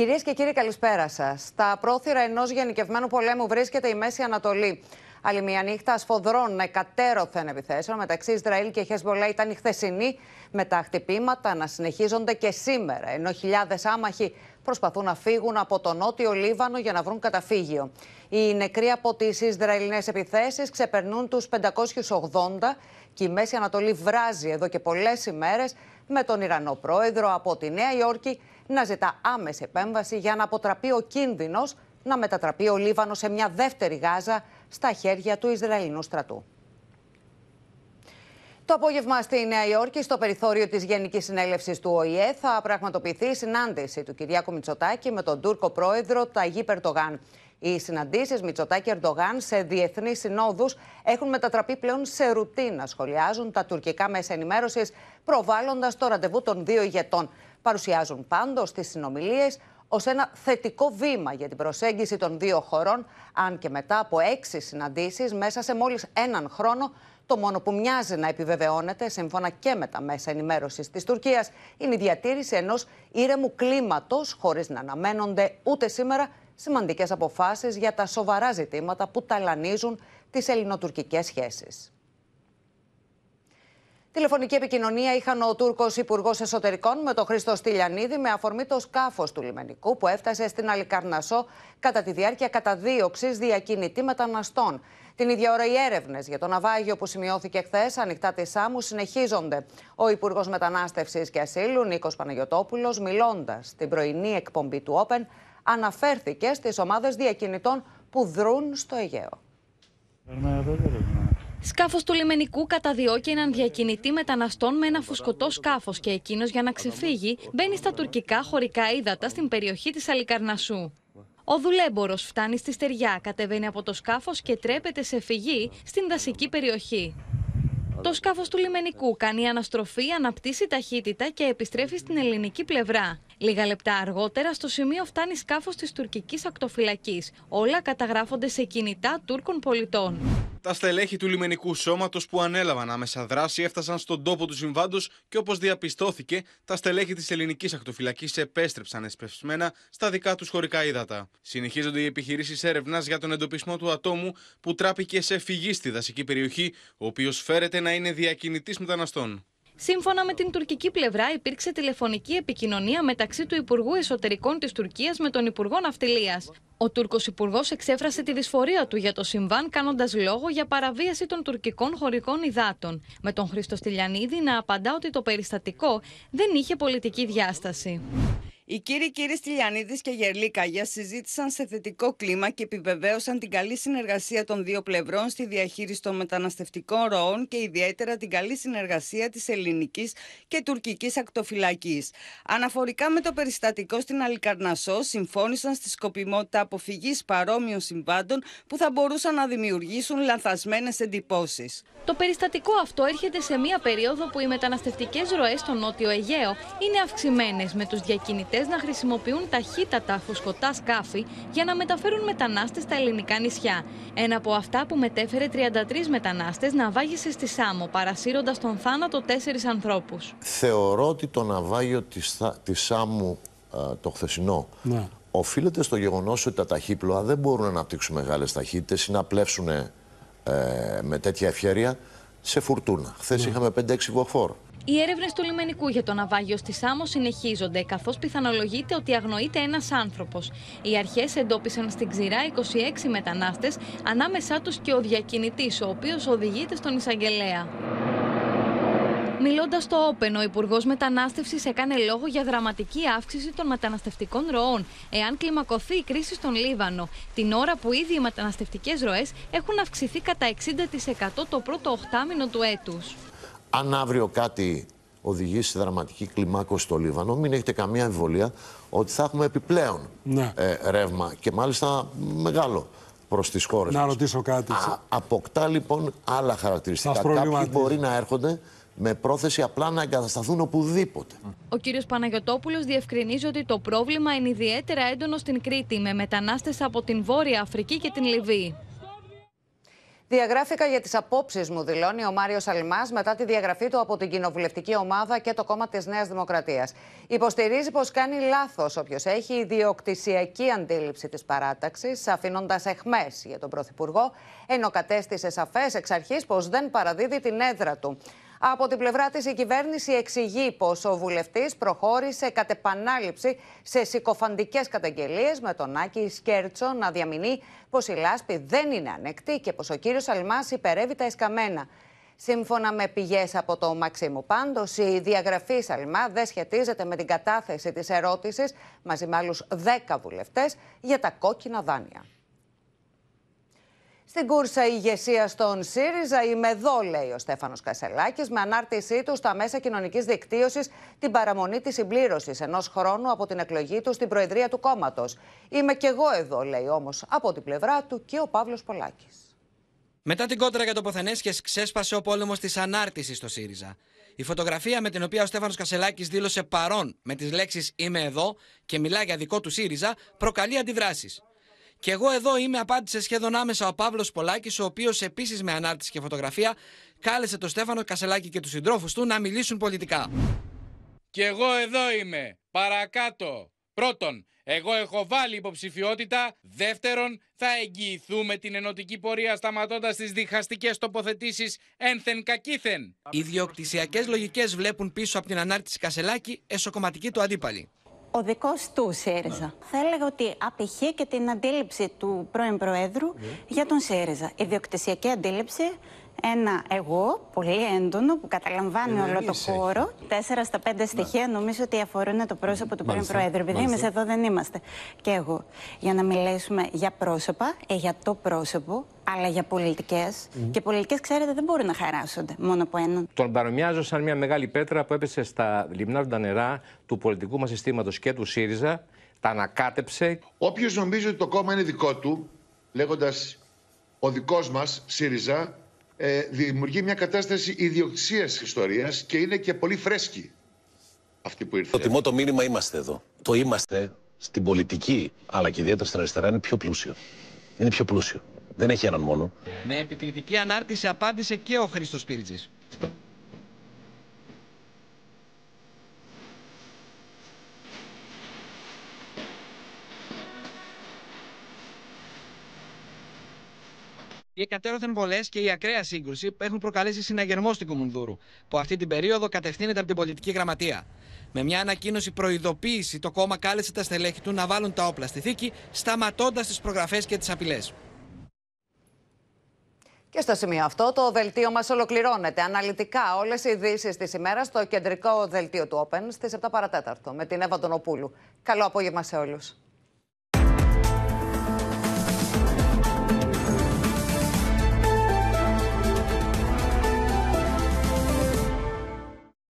Κυρίες και κύριοι, καλησπέρα σας. Στα πρόθυρα ενός γενικευμένου πολέμου βρίσκεται η Μέση Ανατολή. Άλλη μια νύχτα σφοδρών εκατέρωθεν επιθέσεων μεταξύ Ισραήλ και Χεσμολά ήταν η χθεσινή, με τα χτυπήματα να συνεχίζονται και σήμερα, ενώ χιλιάδες άμαχοι προσπαθούν να φύγουν από το νότιο Λίβανο για να βρουν καταφύγιο. Οι νεκροί από τις Ισραηλινές επιθέσεις ξεπερνούν τους 580 και η Μέση Ανατολή βράζει εδώ και πολλές ημέρες με τον Ιρανό πρόεδρο από τη Νέα Υόρκη να ζητά άμεση επέμβαση για να αποτραπεί ο κίνδυνος να μετατραπεί ο Λίβανος σε μια δεύτερη Γάζα στα χέρια του Ισραηλινού στρατού. Το απόγευμα στη Νέα Υόρκη, στο περιθώριο της Γενικής Συνέλευσης του ΟΗΕ, θα πραγματοποιηθεί η συνάντηση του Κυριάκου Μητσοτάκη με τον Τούρκο πρόεδρο Ταγί Περτογάν. Οι συναντήσεις Μητσοτάκη-Ερντογάν σε διεθνείς συνόδους έχουν μετατραπεί πλέον σε ρουτίνα, σχολιάζουν τα τουρκικά μέσα ενημέρωσης, προβάλλοντας το ραντεβού των δύο ηγετών παρουσιάζουν πάντως τις συνομιλίες ως ένα θετικό βήμα για την προσέγγιση των δύο χωρών, αν και μετά από έξι συναντήσεις μέσα σε μόλις έναν χρόνο. Το μόνο που μοιάζει να επιβεβαιώνεται, σύμφωνα και με τα μέσα ενημέρωσης της Τουρκίας, είναι η διατήρηση ενός ήρεμου κλίματος, χωρίς να αναμένονται ούτε σήμερα σημαντικές αποφάσεις για τα σοβαρά ζητήματα που ταλανίζουν τις ελληνοτουρκικές σχέσεις. Τηλεφωνική επικοινωνία είχαν ο Τούρκος Υπουργός Εσωτερικών με τον Χρήστο Στυλιανίδη με αφορμή το σκάφος του λιμενικού που έφτασε στην Αλικαρνασό κατά τη διάρκεια καταδίωξης διακινητή μεταναστών. Την ίδια ώρα οι έρευνες για το ναυάγιο που σημειώθηκε χθες ανοιχτά τη Σάμου συνεχίζονται. Ο Υπουργός Μετανάστευσης και Ασύλου Νίκος Παναγιοτόπουλος, μιλώντας στην πρωινή εκπομπή του όπεν, αναφέρθηκε στις ομάδες διακινητών που δρούν στο Αιγαίο. Σκάφος του λιμενικού καταδιώκει έναν διακινητή μεταναστών με ένα φουσκωτό σκάφος και εκείνος για να ξεφύγει μπαίνει στα τουρκικά χωρικά ύδατα στην περιοχή της Αλικαρνασού. Ο δουλέμπορο φτάνει στη στεριά, κατεβαίνει από το σκάφος και τρέπεται σε φυγή στην δασική περιοχή. Το σκάφος του λιμενικού κάνει αναστροφή, αναπτύσσει ταχύτητα και επιστρέφει στην ελληνική πλευρά. Λίγα λεπτά αργότερα, στο σημείο φτάνει σκάφος της τουρκικής ακτοφυλακής. Όλα καταγράφονται σε κινητά Τούρκων πολιτών. Τα στελέχη του λιμενικού σώματος που ανέλαβαν άμεσα δράση έφτασαν στον τόπο του συμβάντος και όπως διαπιστώθηκε, τα στελέχη της ελληνικής ακτοφυλακής επέστρεψαν εσπευσμένα στα δικά τους χωρικά ύδατα. Συνεχίζονται οι επιχειρήσεις έρευνας για τον εντοπισμό του ατόμου που τράπηκε σε φυγή στη δασική περιοχή, ο οποίος φέρεται να είναι διακινητής μεταναστών. Σύμφωνα με την τουρκική πλευρά, υπήρξε τηλεφωνική επικοινωνία μεταξύ του Υπουργού Εσωτερικών της Τουρκίας με τον Υπουργό Ναυτιλίας. Ο Τούρκος Υπουργός εξέφρασε τη δυσφορία του για το συμβάν, κάνοντας λόγο για παραβίαση των τουρκικών χωρικών υδάτων. Με τον Χρήστο Στυλιανίδη να απαντά ότι το περιστατικό δεν είχε πολιτική διάσταση. Οι κύριοι κύριοι Στυλιανίδης και για συζήτησαν σε θετικό κλίμα και επιβεβαίωσαν την καλή συνεργασία των δύο πλευρών στη διαχείριση των μεταναστευτικών ροών και ιδιαίτερα την καλή συνεργασία της ελληνικής και τουρκικής ακτοφυλακής. Αναφορικά με το περιστατικό στην Αλικαρνασό, συμφώνησαν στη σκοπιμότητα αποφυγής παρόμοιων συμβάντων που θα μπορούσαν να δημιουργήσουν λανθασμένες εντυπώσεις. Το περιστατικό αυτό έρχεται σε μία περίοδο που οι μεταναστευτικές ροές στο Νότιο Αιγαίο είναι αυξημένες με τους διακινητές να χρησιμοποιούν ταχύτατα φουσκωτά σκάφη για να μεταφέρουν μετανάστες στα ελληνικά νησιά. Ένα από αυτά που μετέφερε 33 μετανάστες ναυάγησε στη Σάμο, παρασύροντας τον θάνατο τέσσερις ανθρώπους. Θεωρώ ότι το ναυάγιο της, της Σάμου ε, το χθεσινό ναι. οφείλεται στο γεγονός ότι τα ταχύπλοα δεν μπορούν να αναπτύξουν μεγάλες ταχύτητες ή να πλεύσουν ε, με τέτοια ευχέρεια σε φουρτούνα. Χθες ναι. είχαμε 5-6 Ναι. Οι έρευνες του λιμενικού για το ναυάγιο στη Σάμο συνεχίζονται, καθώς πιθανολογείται ότι αγνοείται ένας άνθρωπος. Οι αρχές εντόπισαν στην ξηρά 26 μετανάστες, ανάμεσά τους και ο διακινητής, ο οποίος οδηγείται στον εισαγγελέα. Μιλώντας στο Όπεν, ο Υπουργός Μετανάστευσης έκανε λόγο για δραματική αύξηση των μεταναστευτικών ροών, εάν κλιμακωθεί η κρίση στον Λίβανο, την ώρα που ήδη οι μεταναστευτικές ροές έχουν αυξηθεί κατά 60% το πρώτο 8 του έτους. Αν αύριο κάτι οδηγεί σε δραματική κλιμάκωση στο Λίβανο, μην έχετε καμία εμβολία ότι θα έχουμε επιπλέον ναι. ε, ρεύμα και μάλιστα μεγάλο προς τις χώρες. Να ρωτήσω κάτι. αποκτά λοιπόν άλλα χαρακτηριστικά. Κάποιοι ναι. μπορεί να έρχονται με πρόθεση απλά να εγκατασταθούν οπουδήποτε. Ο κύριος Παναγιωτόπουλος διευκρινίζει ότι το πρόβλημα είναι ιδιαίτερα έντονο στην Κρήτη με μετανάστες από την Βόρεια Αφρική και την Λιβύη. Διαγράφηκα για τις απόψεις μου, δηλώνει ο Μάριος Αλμάς μετά τη διαγραφή του από την κοινοβουλευτική ομάδα και το κόμμα της Νέας Δημοκρατίας. Υποστηρίζει πως κάνει λάθος όποιος έχει ιδιοκτησιακή αντίληψη της παράταξης, αφήνοντας εχμές για τον Πρωθυπουργό, ενώ κατέστησε σαφές εξ αρχής πως δεν παραδίδει την έδρα του. Από την πλευρά της η κυβέρνηση εξηγεί πως ο βουλευτής προχώρησε κατ' σε συκοφαντικές καταγγελίες με τον Άκη Σκέρτσο να διαμηνεί πως η λάσπη δεν είναι ανεκτή και πως ο κύριος Αλμάς υπερεύει τα εσκαμένα. Σύμφωνα με πηγές από το Μαξίμου Πάντος, η διαγραφή Σαλμά δεν σχετίζεται με την κατάθεση της ερώτησης μαζί με άλλους 10 βουλευτές για τα κόκκινα δάνεια. Στην κούρσα ηγεσία των ΣΥΡΙΖΑ, είμαι εδώ, λέει ο Στέφανος Κασελάκης, με ανάρτησή του στα μέσα κοινωνικής δικτύωσης την παραμονή της συμπλήρωσης ενός χρόνου από την εκλογή του στην Προεδρία του κόμματος. Είμαι κι εγώ εδώ, λέει όμως από την πλευρά του και ο Παύλος Πολάκης. Μετά την κόντρα για το Ποθενέσχε, ξέσπασε ο πόλεμος της ανάρτησης στο ΣΥΡΙΖΑ. Η φωτογραφία με την οποία ο Στέφανος Κασελάκης δήλωσε παρόν με τις λέξεις Είμαι εδώ και μιλά για δικό του ΣΥΡΙΖΑ προκαλεί αντιδράσεις. Και εγώ εδώ είμαι, απάντησε σχεδόν άμεσα ο Παύλος Πολάκης, ο οποίος επίσης με ανάρτηση και φωτογραφία κάλεσε τον Στέφανο Κασελάκη και τους συντρόφους του να μιλήσουν πολιτικά. Και εγώ εδώ είμαι. Παρακάτω. Πρώτον, εγώ έχω βάλει υποψηφιότητα. Δεύτερον, θα εγγυηθούμε την ενωτική πορεία σταματώντας τις διχαστικές τοποθετήσεις ένθεν κακήθεν. Οι διοκτησιακές λογικές βλέπουν πίσω από την ανάρτηση Κασελάκη εσωκομματική του αντίπαλη ο δικός του ΣΕΡΙΖΑ. Ναι. Θα έλεγα ότι απηχεί και την αντίληψη του πρώην Προέδρου ναι. για τον ΣΕΡΙΖΑ. Ιδιοκτησιακή αντίληψη ένα εγώ, πολύ έντονο, που καταλαμβάνει ε, όλο το χώρο. Τέσσερα στα πέντε ναι. στοιχεία νομίζω ότι αφορούν το πρόσωπο του πρώην Προέδρου. Επειδή εμείς εδώ δεν είμαστε. Και εγώ. Για να μιλήσουμε για πρόσωπα, ε, για το πρόσωπο, αλλά για πολιτικές. Και πολιτικές, ξέρετε, δεν μπορούν να χαράσονται μόνο από έναν. Τον παρομοιάζω σαν μια μεγάλη πέτρα που έπεσε στα τα νερά του πολιτικού μας συστήματος και του ΣΥΡΙΖΑ. Τα ανακάτεψε. Όποιος νομίζει ότι το κόμμα είναι δικό του, λέγοντας ο δικός μας ΣΥΡΙΖΑ, ε, δημιουργεί μια κατάσταση ιδιοκτησίας τη ιστορίας και είναι και πολύ φρέσκη αυτή που ήρθε. Το τιμό το μήνυμα είμαστε εδώ. Το είμαστε στην πολιτική, αλλά και ιδιαίτερα στην αριστερά, είναι πιο πλούσιο. Είναι πιο πλούσιο. Δεν έχει έναν μόνο. Με επιπληκτική ανάρτηση απάντησε και ο Χρήστος Πύρτζη. οι εκατέρωθεν βολέ και η ακραία σύγκρουση έχουν προκαλέσει συναγερμό στην Κουμουνδούρου, που αυτή την περίοδο κατευθύνεται από την πολιτική γραμματεία. Με μια ανακοίνωση προειδοποίηση, το κόμμα κάλεσε τα στελέχη του να βάλουν τα όπλα στη θήκη, σταματώντας τις προγραφές και τις απειλές. Και στο σημείο αυτό το δελτίο μας ολοκληρώνεται. Αναλυτικά όλες οι ειδήσεις της ημέρας στο κεντρικό δελτίο του Open στις 7 παρατέταρτο με την Εύα Ντονοπούλου. Καλό απόγευμα σε όλους.